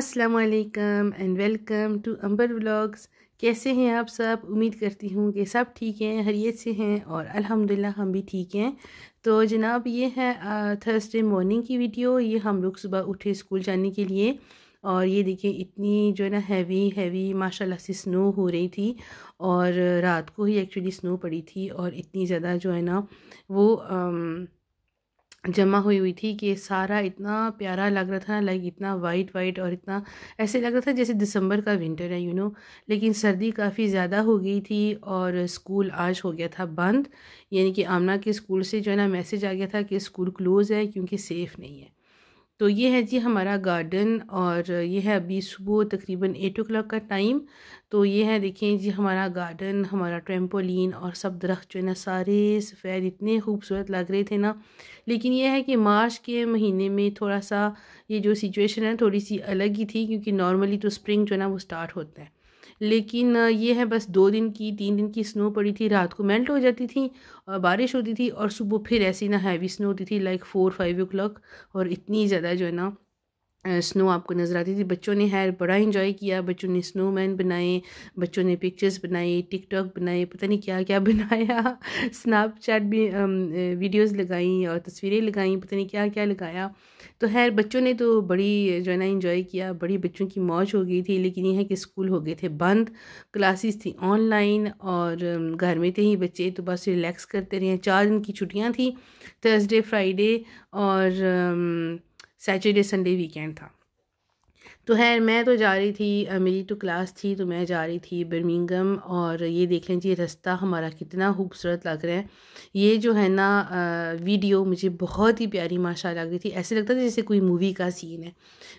अस्सलाम वालेकुम and welcome to Amber vlogs कैसे हैं आप सब उम्मीद करती हूँ कि सब ठीक हैं हरियत से हैं और अल्हम्दुलिल्लाह हम भी ठीक हैं तो जनाब ये है थर्सडे मॉर्निंग की वीडियो ये हम लोग सुबह उठे स्कूल जाने के लिए और ये देखिए इतनी जो है ना हैवी हैवी माशाल्लाह से स्नो हो रही थी और रात को ही एक्चुअली स्नो पड़ी थी और इतनी ज़्यादा जो है ना वो आम, जमा हुई हुई थी कि ये सारा इतना प्यारा लग रहा था लाइक इतना वाइट वाइट और इतना ऐसे लग रहा था जैसे दिसंबर का विंटर है यू नो लेकिन सर्दी काफ़ी ज़्यादा हो गई थी और स्कूल आज हो गया था बंद यानी कि आमना के स्कूल से जो है ना मैसेज आ गया था कि स्कूल क्लोज़ है क्योंकि सेफ़ नहीं है तो ये है जी हमारा गार्डन और ये है अभी सुबह तकरीबन एट ओ क्लाक का टाइम तो ये है देखें जी हमारा गार्डन हमारा ट्रेम्पोलिन और सब दरख्त जो है ना सारे सफ़ेद इतने खूबसूरत लग रहे थे ना लेकिन यह है कि मार्च के महीने में थोड़ा सा ये जो सिचुएशन है थोड़ी सी अलग ही थी क्योंकि नॉर्मली तो स्प्रिंग जो है ना वो स्टार्ट होता है लेकिन ये है बस दो दिन की तीन दिन की स्नो पड़ी थी रात को मेल्ट हो जाती थी और बारिश होती थी और सुबह फिर ऐसी ना हैवी स्नो होती थी like four five o'clock और इतनी ज़्यादा जो है ना स्नो आपको नज़र आती थी बच्चों ने हैर बड़ा इन्जॉय किया बच्चों ने स्नोमैन बनाए बच्चों ने पिक्चर्स बनाए टिकटॉक बनाए पता नहीं क्या क्या बनाया स्नैपचैट भी वीडियोस लगाई और तस्वीरें लगाई पता नहीं क्या क्या लगाया तो हैर बच्चों ने तो बड़ी जो है ना इन्जॉय किया बड़ी बच्चों की मौज हो गई थी लेकिन यह है कि स्कूल हो गए थे बंद क्लासेस थी ऑनलाइन और घर में थे ही बच्चे तो बस रिलैक्स करते रहे चार दिन की छुट्टियाँ थी थर्सडे फ्राइडे और सैटरडे संडे वीकेंड था तो खैर मैं तो जा रही थी मेरी तो क्लास थी तो मैं जा रही थी बर्मिंगम और ये देख लें जी रास्ता हमारा कितना खूबसूरत लग रहा है ये जो है ना वीडियो मुझे बहुत ही प्यारी माशा लग रही थी ऐसे लगता था जैसे कोई मूवी का सीन है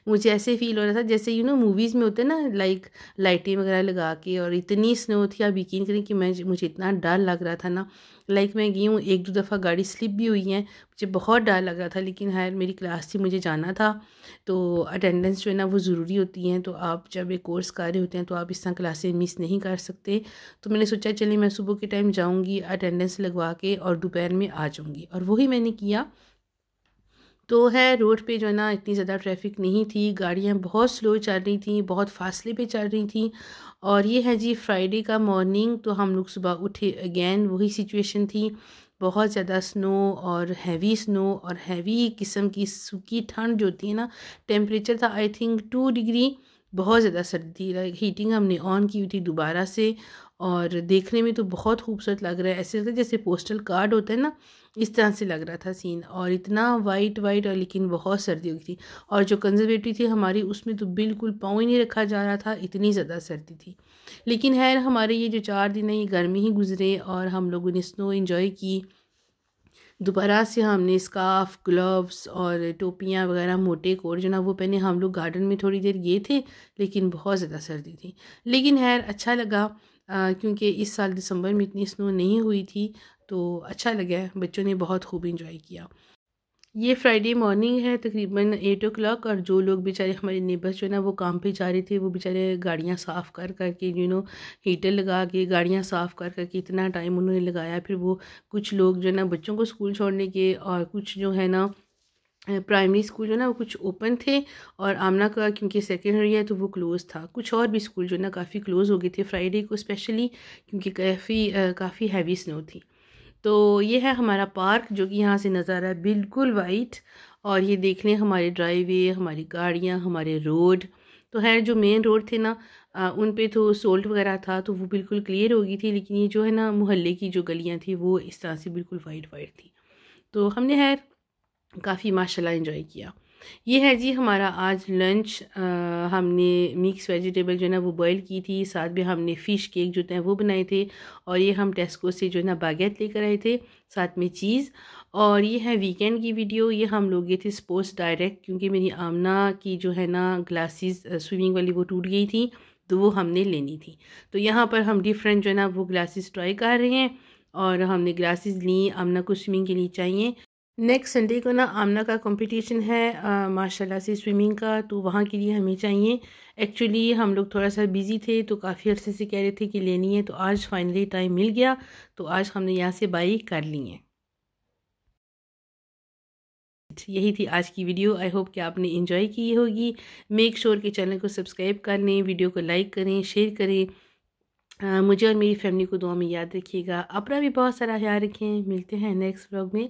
मुझे ऐसे फील हो रहा था जैसे यू नो मूवीज़ में होते हैं ना लाइक लाइटें वगैरह लगा के और इतनी स्नो थी आप यकीन करें कि मैं मुझे इतना डर लग रहा था ना लाइक मैं गई हूँ एक दो दफ़ा गाड़ी स्लिप भी हुई है मुझे बहुत डर लग रहा था लेकिन खैर मेरी क्लास थी मुझे जाना था तो अटेंडेंस जो है ना वो ज़रूरी होती हैं तो आप जब ये कोर्स कर रहे होते हैं तो आप इस तरह क्लासें मिस नहीं कर सकते तो मैंने सोचा चलिए मैं सुबह के टाइम जाऊँगी अटेंडेंस लगवा के और दोपहर में आ जाऊँगी और वही मैंने किया तो है रोड पे जो है ना इतनी ज़्यादा ट्रैफिक नहीं थी गाड़ियाँ बहुत स्लो चल रही थी बहुत फासले पे चल रही थी और ये है जी फ्राइडे का मॉर्निंग तो हम लोग सुबह उठे अगेन वही सिचुएशन थी बहुत ज़्यादा स्नो और हैवी स्नो और हैवी किस्म की सूखी ठंड जो होती है ना टेम्परेचर था आई थिंक टू डिग्री बहुत ज़्यादा सर्दी लाइक हीटिंग हमने ऑन की हुई थी दोबारा से और देखने में तो बहुत खूबसूरत लग रहा है ऐसे लगता है जैसे पोस्टल कार्ड होता है ना इस तरह से लग रहा था सीन और इतना वाइट वाइट और लेकिन बहुत सर्दी हो गई थी और जो कंजर्वेटिव थी हमारी उसमें तो बिल्कुल पाँव ही नहीं रखा जा रहा था इतनी ज़्यादा सर्दी थी लेकिन है हमारे ये जो चार दिन है ये गर्मी ही गुजरे और हम लोगों ने स्नो इन्जॉय की दोबारा से हमने स्काफ ग्लव्स और टोपियाँ वगैरह मोटे कोट जो ना वो पहने हम लोग गार्डन में थोड़ी देर गए थे लेकिन बहुत ज़्यादा सर्दी थी लेकिन है अच्छा लगा क्योंकि इस साल दिसंबर में इतनी स्नो नहीं हुई थी तो अच्छा लगा बच्चों ने बहुत खूब इन्जॉय किया ये फ्राइडे मॉर्निंग है तकरीबन एट ओ क्लाक और जो लोग बेचारे हमारे नेबर्स जो है ना वो काम पे जा रहे थे वो बेचारे गाड़ियाँ साफ़ कर कर के यू नो हीटर लगा के गाड़ियाँ साफ़ कर कर के इतना टाइम उन्होंने लगाया फिर वो कुछ लोग जो है ना बच्चों को स्कूल छोड़ने के और कुछ जो है ना प्राइमरी स्कूल जो ना वो कुछ ओपन थे और आमना का क्योंकि सेकेंडरी है तो वो क्लोज़ था कुछ और भी स्कूल जो ना काफ़ी क्लोज़ हो गए थे फ्राइडे को स्पेशली क्योंकि काफ़ी काफ़ी हैवी स्नो थी तो ये है हमारा पार्क जो कि यहाँ से नज़ारा है बिल्कुल वाइट और ये देख लें हमारे वे हमारी गाड़ियाँ हमारे रोड तो है जो मेन रोड थे ना आ, उन पे तो सोल्ट वगैरह था तो वो बिल्कुल क्लियर हो गई थी लेकिन ये जो है ना मोहल्ले की जो गलियाँ थी वो इस तरह से बिल्कुल वाइट वाइट थी तो हमने खैर काफ़ी माशाल्लाह इन्जॉय किया ये है जी हमारा आज लंच आ, हमने मिक्स वेजिटेबल जो है ना वो बॉईल की थी साथ में हमने फ़िश केक जो थे वो बनाए थे और ये हम टेस्को से जो है ना बागैत लेकर आए थे साथ में चीज़ और ये है वीकेंड की वीडियो ये हम लोग गए थे स्पोर्ट्स डायरेक्ट क्योंकि मेरी आमना की जो है ना ग्लासेस स्विमिंग वाली वो टूट गई थी तो वो हमने लेनी थी तो यहाँ पर हम डिफरेंट जो है ना वो ग्लासेस ट्राई कर रहे हैं और हमने ग्लासेस ली आमना को स्विमिंग के लिए चाहिए नेक्स्ट संडे को ना आमना का कंपटीशन है माशाल्लाह से स्विमिंग का तो वहाँ के लिए हमें चाहिए एक्चुअली हम लोग थोड़ा सा बिज़ी थे तो काफ़ी अर्से से कह रहे थे कि लेनी है तो आज फाइनली टाइम मिल गया तो आज हमने यहाँ से बाई कर ली है यही थी आज की वीडियो आई होप कि आपने इंजॉय की होगी मेक श्योर के चैनल को सब्सक्राइब कर लें वीडियो को लाइक करें शेयर करें मुझे और मेरी फैमिली को दुआ में याद रखिएगा अपना भी बहुत सारा ख्याल रखें मिलते हैं नेक्स्ट ब्लॉग में